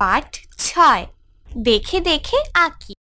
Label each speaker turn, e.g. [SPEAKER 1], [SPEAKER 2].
[SPEAKER 1] পাঠ ছয় দেখে দেখে আঁকি